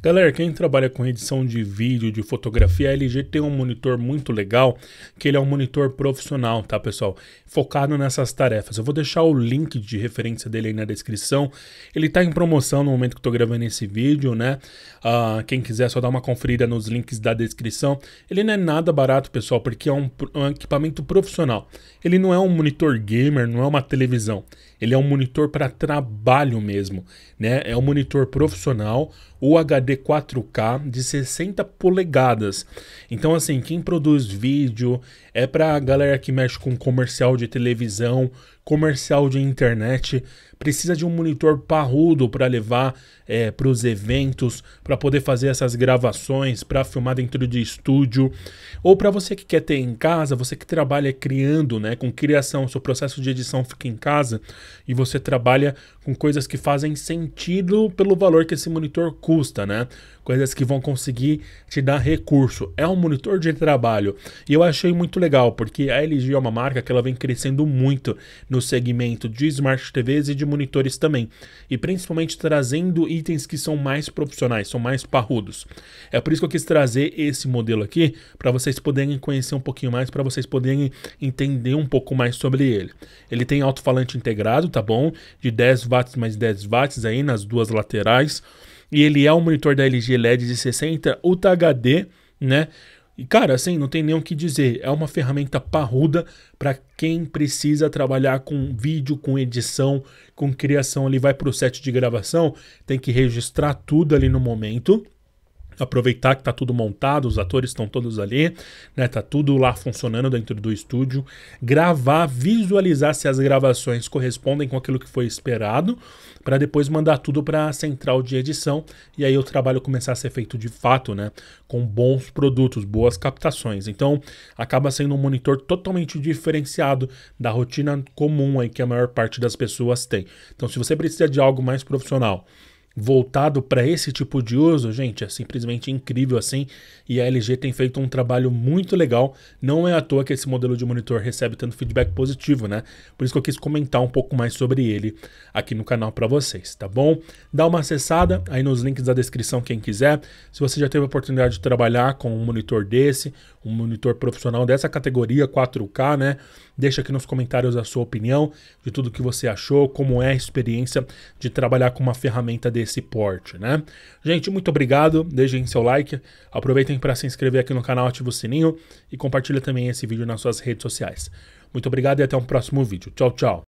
Galera, quem trabalha com edição de vídeo, de fotografia, a LG tem um monitor muito legal, que ele é um monitor profissional, tá, pessoal? Focado nessas tarefas. Eu vou deixar o link de referência dele aí na descrição. Ele tá em promoção no momento que tô gravando esse vídeo, né? Uh, quem quiser só dá uma conferida nos links da descrição. Ele não é nada barato, pessoal, porque é um, é um equipamento profissional. Ele não é um monitor gamer, não é uma televisão. Ele é um monitor para trabalho mesmo, né? É um monitor profissional, o HD HD 4K de 60 polegadas. Então, assim, quem produz vídeo, é para a galera que mexe com comercial de televisão, comercial de internet, precisa de um monitor parrudo para levar é, para os eventos, para poder fazer essas gravações, para filmar dentro de estúdio, ou para você que quer ter em casa, você que trabalha criando, né, com criação, seu processo de edição fica em casa e você trabalha com coisas que fazem sentido pelo valor que esse monitor custa, né? Coisas que vão conseguir te dar recurso. É um monitor de trabalho e eu achei muito legal porque a LG é uma marca que ela vem crescendo muito no no segmento de smart TVs e de monitores também, e principalmente trazendo itens que são mais profissionais, são mais parrudos. É por isso que eu quis trazer esse modelo aqui para vocês poderem conhecer um pouquinho mais, para vocês poderem entender um pouco mais sobre ele. Ele tem alto-falante integrado, tá bom? De 10 watts mais 10 watts aí nas duas laterais. E ele é um monitor da LG LED de 60 UHD, né? E cara, assim, não tem nem o que dizer. É uma ferramenta parruda para quem precisa trabalhar com vídeo, com edição, com criação. Ele vai para o set de gravação, tem que registrar tudo ali no momento aproveitar que tá tudo montado, os atores estão todos ali, né? Tá tudo lá funcionando dentro do estúdio, gravar, visualizar se as gravações correspondem com aquilo que foi esperado, para depois mandar tudo para a central de edição e aí o trabalho começar a ser feito de fato, né? Com bons produtos, boas captações. Então, acaba sendo um monitor totalmente diferenciado da rotina comum aí que a maior parte das pessoas tem. Então, se você precisa de algo mais profissional, voltado para esse tipo de uso, gente, é simplesmente incrível assim, e a LG tem feito um trabalho muito legal. Não é à toa que esse modelo de monitor recebe tanto feedback positivo, né? Por isso que eu quis comentar um pouco mais sobre ele aqui no canal para vocês, tá bom? Dá uma acessada aí nos links da descrição quem quiser. Se você já teve a oportunidade de trabalhar com um monitor desse, um monitor profissional dessa categoria 4K, né? Deixa aqui nos comentários a sua opinião de tudo que você achou, como é a experiência de trabalhar com uma ferramenta desse porte, né? Gente, muito obrigado, deixem seu like, aproveitem para se inscrever aqui no canal, ativa o sininho e compartilha também esse vídeo nas suas redes sociais. Muito obrigado e até um próximo vídeo. Tchau, tchau.